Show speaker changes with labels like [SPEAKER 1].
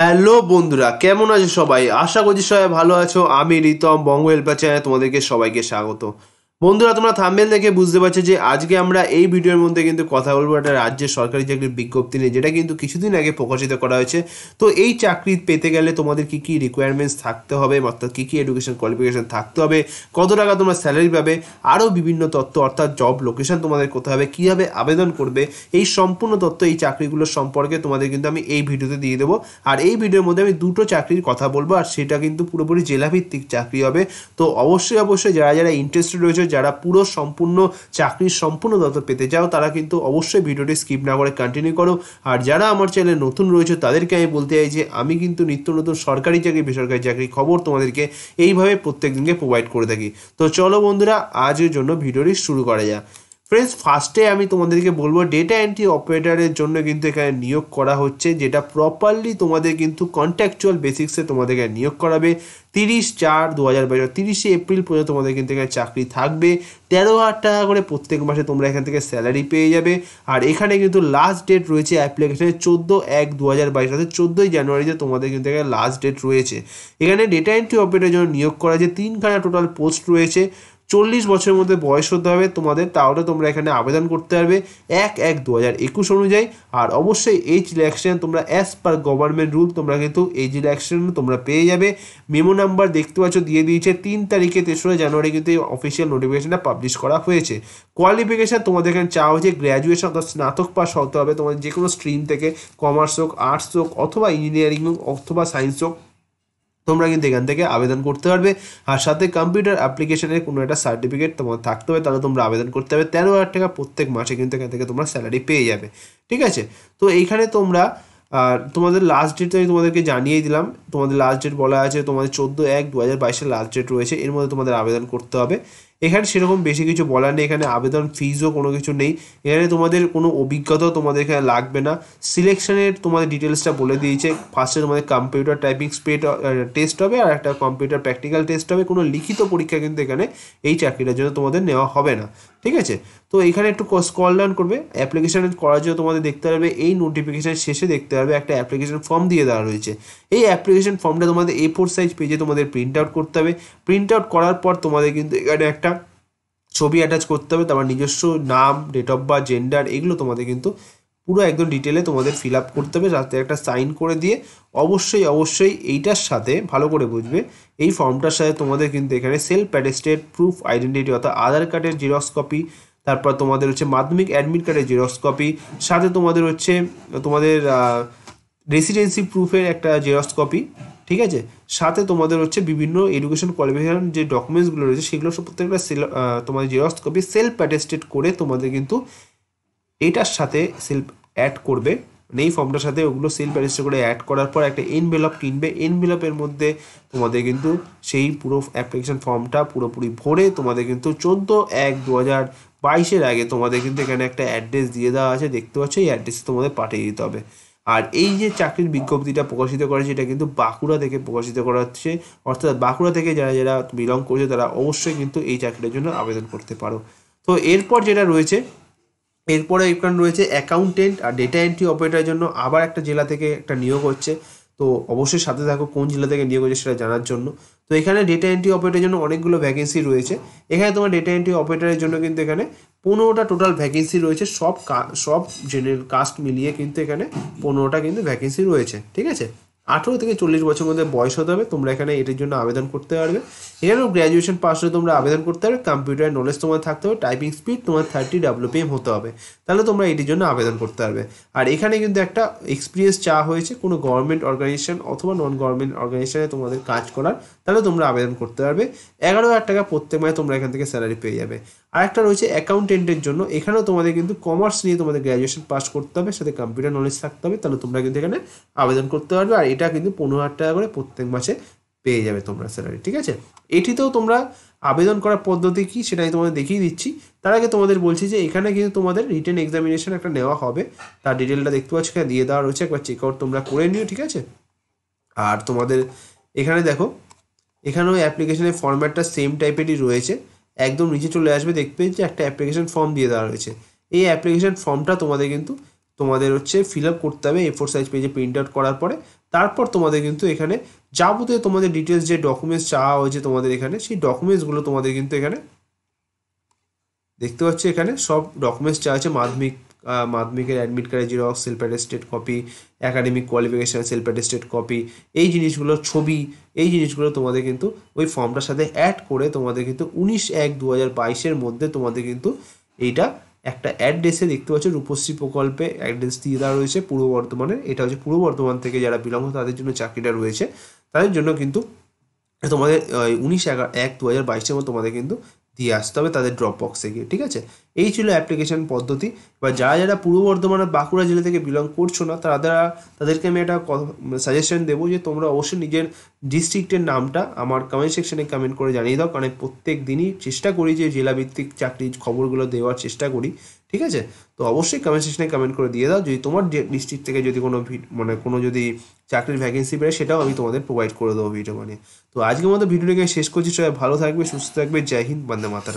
[SPEAKER 1] hello বন্ধুরা কেমন আছো সবাই আশা করছি সবাই ভালো আছো আমি রিতম বঙ্গ এলপাচায় তোমাদেরকে সবাইকে স্বাগত বন্ধুরা তোমরা থামবেন দেখে বুঝতে পারছো যে আজকে আমরা এই ভিডিওর মধ্যে কিন্তু কথা বলবো একটা রাজ্যের সরকারি চাকরির বিজ্ঞপ্তি নিয়ে যেটা কিন্তু কিছুদিন আগে প্রকাশিত করা হয়েছে তো এই চাকরি পেতে গেলে তোমাদের কি কি রিকোয়ারমেন্টস থাকতে হবে অর্থাৎ কী কী এডুকেশন কোয়ালিফিকেশান থাকতে হবে কত টাকা তোমরা স্যালারি পাবে আরও বিভিন্ন তথ্য অর্থাৎ জব লোকেশন তোমাদের কোথায় হবে কীভাবে আবেদন করবে এই সম্পূর্ণ তথ্য এই চাকরিগুলো সম্পর্কে তোমাদের কিন্তু আমি এই ভিডিওতে দিয়ে দেবো আর এই ভিডিওর মধ্যে আমি দুটো চাকরির কথা বলবো আর সেটা কিন্তু পুরোপুরি জেলাভিত্তিক চাকরি হবে তো অবশ্যই অবশ্যই যারা যারা ইন্টারেস্টেড রয়েছে যারা পুরো সম্পূর্ণ চাকরির সম্পূর্ণ তথ্য পেতে চাও তারা কিন্তু অবশ্যই ভিডিওটি স্কিপ না করে কন্টিনিউ করো আর যারা আমার চ্যানেলে নতুন রয়েছে তাদেরকে আমি বলতে চাই যে আমি কিন্তু নিত্য নতুন সরকারি চাকরি বেসরকারি চাকরি খবর তোমাদেরকে এইভাবে প্রত্যেক দিনকে প্রোভাইড করে থাকি তো চলো বন্ধুরা আজের জন্য ভিডিওটি শুরু করা যাক ফ্রেন্ডস ফার্স্টে আমি তোমাদেরকে বলবো ডেটা এন্ট্রি অপারেটারের জন্য কিন্তু এখানে নিয়োগ করা হচ্ছে যেটা প্রপারলি তোমাদের কিন্তু কন্ট্যাকচুয়াল বেসিক্সে তোমাদেরকে নিয়োগ করাবে তিরিশ চার দু হাজার বাইশ মানে তিরিশে এপ্রিল পর্যন্ত তোমাদের কিন্তু এখানে চাকরি থাকবে তেরো হাজার টাকা করে প্রত্যেক মাসে তোমরা এখান থেকে স্যালারি পেয়ে যাবে আর এখানে কিন্তু লাস্ট ডেট রয়েছে অ্যাপ্লিকেশনের চোদ্দো এক দু হাজার বাইশ অর্থাৎ মানে চোদ্দোই জানুয়ারিতে তোমাদের কিন্তু এখানে লাস্ট ডেট রয়েছে এখানে ডেটা এন্ট্রি অপারেটারের জন্য নিয়োগ করা যে তিনখানা টোটাল পোস্ট রয়েছে চল্লিশ বছরের মধ্যে বয়স হতে হবে তোমাদের তাহলে তোমরা এখানে আবেদন করতে পারবে এক এক দু হাজার একুশ অনুযায়ী আর অবশ্যই এই ইলেকশন তোমরা অ্যাজ পার গভর্নমেন্ট রুল তোমরা কিন্তু এই ইলেকশন তোমরা পেয়ে যাবে মেমো নাম্বার দেখতে পাচ্ছ দিয়ে দিয়েছে তিন তারিখে তেসরা জানুয়ারি কিন্তু এই অফিসিয়াল নোটিফিকেশনটা পাবলিশ করা হয়েছে কোয়ালিফিকেশান তোমাদের এখানে চাওয়া হয়েছে গ্র্যাজুয়েশন অর্থাৎ স্নাতক পাস হতে হবে তোমাদের যে কোনো স্ট্রিম থেকে কমার্স হোক আর্টস হোক অথবা ইঞ্জিনিয়ারিং হোক অথবা সায়েন্স হোক তোমরা কিন্তু এখান থেকে আবেদন করতে পারবে আর সাথে কম্পিউটার অ্যাপ্লিকেশনের কোনো একটা সার্টিফিকেট তোমার থাকতে হবে তাহলে তোমরা আবেদন করতে হবে তেরো হাজার টাকা প্রত্যেক মাসে কিন্তু এখান থেকে তোমরা স্যালারি পেয়ে যাবে ঠিক আছে তো এইখানে তোমরা আর তোমাদের লাস্ট ডেট আমি তোমাদেরকে জানিয়ে দিলাম তোমাদের লাস্ট ডেট বলা আছে তোমাদের চোদ্দো এক দু হাজার বাইশের লাস্ট ডেট রয়েছে এর মধ্যে তোমাদের আবেদন করতে হবে এখানে সেরকম বেশি কিছু বলার নেই এখানে আবেদন ফিজও কোনো কিছু নেই এখানে তোমাদের কোনো অভিজ্ঞতাও তোমাদের এখানে লাগবে না সিলেকশনের তোমাদের ডিটেলসটা বলে দিয়েছে ফার্স্টে তোমাদের কম্পিউটার টাইপিং স্পেড টেস্ট হবে আর একটা কম্পিউটার প্র্যাকটিক্যাল টেস্ট হবে কোনো লিখিত পরীক্ষা কিন্তু এখানে এই চাকরিটার জন্য তোমাদের নেওয়া হবে না ঠিক আছে তো এখানে একটু কল ডাউন করবে অ্যাপ্লিকেশান করার জন্য তোমাদের দেখতে পারবে এই নোটিফিকেশান শেষে দেখতে পারবে একটা অ্যাপ্লিকেশান ফর্ম দিয়ে দেওয়া রয়েছে এই অ্যাপ্লিকেশান ফর্মটা তোমাদের এ ফোর সাইজ পেজে তোমাদের প্রিন্ট আউট করতে হবে প্রিন্ট আউট করার পর তোমাদের কিন্তু এখানে একটা ছবি অ্যাটাচ করতে হবে তোমার নিজস্ব নাম ডেট অফ বার্থ জেন্ডার এগুলো তোমাদের কিন্তু পুরো একদম ডিটেলে তোমাদের ফিল আপ করতে হবে যাতে একটা সাইন করে দিয়ে অবশ্যই অবশ্যই এইটার সাথে ভালো করে বুঝবে এই ফর্মটার সাথে তোমাদের কিন্তু এখানে সেলফ অ্যাটেস্টেড প্রুফ আইডেন্টিটি অর্থাৎ আধার কার্ডের জেরক্স কপি তারপর তোমাদের হচ্ছে মাধ্যমিক অ্যাডমিট কার্ডের জেরক্স কপি সাথে তোমাদের হচ্ছে তোমাদের রেসিডেন্সি প্রুফের একটা জেরক্স কপি ঠিক আছে সাথে তোমাদের হচ্ছে বিভিন্ন এডুকেশন কোয়ালিফিকেশন যে ডকুমেন্টসগুলো রয়েছে সেগুলো সব প্রত্যেকটা তোমাদের জেরক্স কপি সেলফ অ্যাটেস্টেড করে তোমাদের কিন্তু এটার সাথে সেলফ অ্যাড করবে মানে এই ফর্মটার সাথে ওগুলো সেলফ অ্যাটেস্টেড করে অ্যাড করার পর একটা এনভেলপ কিনবে এনভেলপের মধ্যে তোমাদের কিন্তু সেই পুরো অ্যাপ্লিকেশন ফর্মটা পুরোপুরি ভরে তোমাদের কিন্তু চোদ্দো এক দু হাজার বাইশের আগে তোমাদের কিন্তু এখানে একটা অ্যাড্রেস দিয়ে দেওয়া আছে দেখতে পাচ্ছ এই অ্যাড্রেসে তোমাদের পাঠিয়ে দিতে হবে আর এই যে চাকরির বিজ্ঞপ্তিটা প্রকাশিত করা হয়েছে এটা কিন্তু বাঁকুড়া থেকে প্রকাশিত করা হচ্ছে অর্থাৎ বাঁকুড়া থেকে যারা যারা বিলং করছে তারা অবশ্যই কিন্তু এই চাকরির জন্য আবেদন করতে পারো তো এরপর যেটা রয়েছে এরপরে এখানে রয়েছে অ্যাকাউন্টেন্ট আর ডেটা এন্ট্রি অপারেটারের জন্য আবার একটা জেলা থেকে একটা নিয়োগ হচ্ছে তো অবশ্যই সাথে থাকো কোন জেলা থেকে নিয়োগ হচ্ছে সেটা জানার জন্য তো এখানে ডেটা এন্ট্রি অপারেটারের জন্য অনেকগুলো ভ্যাকেন্সি রয়েছে এখানে তোমার ডেটা এন্ট্রি অপারেটারের জন্য কিন্তু এখানে পনেরোটা টোটাল ভ্যাকেন্সি রয়েছে সব সব জেনারেল কাস্ট মিলিয়ে কিন্তু এখানে পনেরোটা কিন্তু ভ্যাকেন্সি রয়েছে ঠিক আছে আঠেরো থেকে চল্লিশ বছর মধ্যে বয়স হতে হবে তোমরা এখানে এটার জন্য আবেদন করতে পারবে এখানেও গ্র্যাজুয়েশন পাস হলে তোমরা আবেদন করতে পারবে কম্পিউটার নলেজ তোমার থাকতে হবে টাইপিং স্পিড তোমার থার্টি ডাব্লুপিএম হতে হবে তাহলে তোমরা এটির জন্য আবেদন করতে পারবে আর এখানে কিন্তু একটা এক্সপিরিয়েন্স চা হয়েছে কোনো গভর্নমেন্ট অর্গানাইজেশন অথবা নন গভর্নমেন্ট অর্গানাইজেশনে তোমাদের কাজ করার তাহলে তোমরা আবেদন করতে পারবে এগারো হাজার টাকা প্রত্যেক মাসে তোমরা এখান থেকে স্যালারি পেয়ে যাবে আর একটা রয়েছে অ্যাকাউন্টেন্টের জন্য এখানেও তোমাদের কিন্তু কমার্স নিয়ে তোমাদের গ্র্যাজুয়েশন পাস করতে হবে সাথে কম্পিউটার নলেজ থাকতে হবে তাহলে তোমরা কিন্তু এখানে আবেদন করতে পারবে আর এটা কিন্তু পনেরো হাজার টাকা করে প্রত্যেক মাসে পেয়ে যাবে তোমরা স্যালারি ঠিক আছে এটিতেও তোমরা আবেদন করার পদ্ধতি কী সেটা আমি তোমাদের দেখিয়ে দিচ্ছি তার আগে তোমাদের বলছি যে এখানে কিন্তু তোমাদের রিটার্ন এক্সামিনেশন একটা নেওয়া হবে তার ডিটেলটা দেখতে পাচ্ছ এখানে দিয়ে দেওয়া রয়েছে একবার চেক আউট তোমরা করে নিও ঠিক আছে আর তোমাদের এখানে দেখো এখানে ওই অ্যাপ্লিকেশনের ফর্ম্যাটটা সেম টাইপেরই রয়েছে একদম নিচে চলে আসবে দেখবে যে একটা অ্যাপ্লিকেশন ফর্ম দিয়ে দেওয়া রয়েছে এই অ্যাপ্লিকেশন ফর্মটা তোমাদের কিন্তু তোমাদের হচ্ছে ফিল আপ করতে হবে এ ফোর সাইজ পেজে প্রিন্ট আউট করার পরে তারপর তোমাদের কিন্তু এখানে যাবতীয় তোমাদের ডিটেলস যে ডকুমেন্টস চাওয়া হয়েছে তোমাদের এখানে সেই ডকুমেন্টসগুলো তোমাদের কিন্তু এখানে দেখতে পাচ্ছি এখানে সব ডকুমেন্টস চাওয়া আছে মাধ্যমিক মাধ্যমিকের অ্যাডমিট কার্ডের xerox self attested copy academic qualification self attested copy এই জিনিসগুলোর ছবি এই জিনিসগুলো তোমাদের কিন্তু ওই ফর্মটার সাথে অ্যাড করে তোমাদের কিন্তু উনিশ এক দু হাজার বাইশের মধ্যে তোমাদের কিন্তু এইটা একটা অ্যাড্রেসে দেখতে পাচ্ছ রূপশ্রী প্রকল্পে অ্যাড্রেস দিয়ে দেওয়া রয়েছে পূর্ব বর্ধমানে এটা হচ্ছে পূর্ব বর্ধমান থেকে যারা বিলং তাদের জন্য চাকরিটা রয়েছে তাদের জন্য কিন্তু তোমাদের উনিশ এগারো এক দু হাজার বাইশের মধ্যে তোমাদের কিন্তু দিয়ে আসতে হবে তাদের ড্রপ বক্সে গিয়ে ঠিক আছে এই ছিল অ্যাপ্লিকেশন পদ্ধতি বা যারা যারা পূর্ব বর্ধমানের বাঁকুড়া জেলা থেকে বিলং করছো না তারা তাদেরকে আমি একটা সাজেশন দেবো যে তোমরা অবশ্যই নিজের ডিস্ট্রিক্টের নামটা আমার কমেন্ট সেকশনে কমেন্ট করে জানিয়ে দাও কারণ প্রত্যেক দিনই চেষ্টা করি যে জেলাভিত্তিক চাকরির খবরগুলো দেওয়ার চেষ্টা করি ঠিক আছে তো অবশ্যই কমেন্ট সেকশনে কমেন্ট করে দিয়ে দাও যদি তোমার ডিস্ট্রিক্ট থেকে যদি কোনো মানে কোনো যদি চাকরির ভ্যাকেন্সি বেরোয় সেটাও আমি তোমাদের প্রোভাইড করে দেবো ভিডিও বানিয়ে তো আজকের মতো ভিডিওটাকে শেষ করছি সবাই ভালো থাকবে সুস্থ থাকবে জয় হিন্দ বন্দে মাতার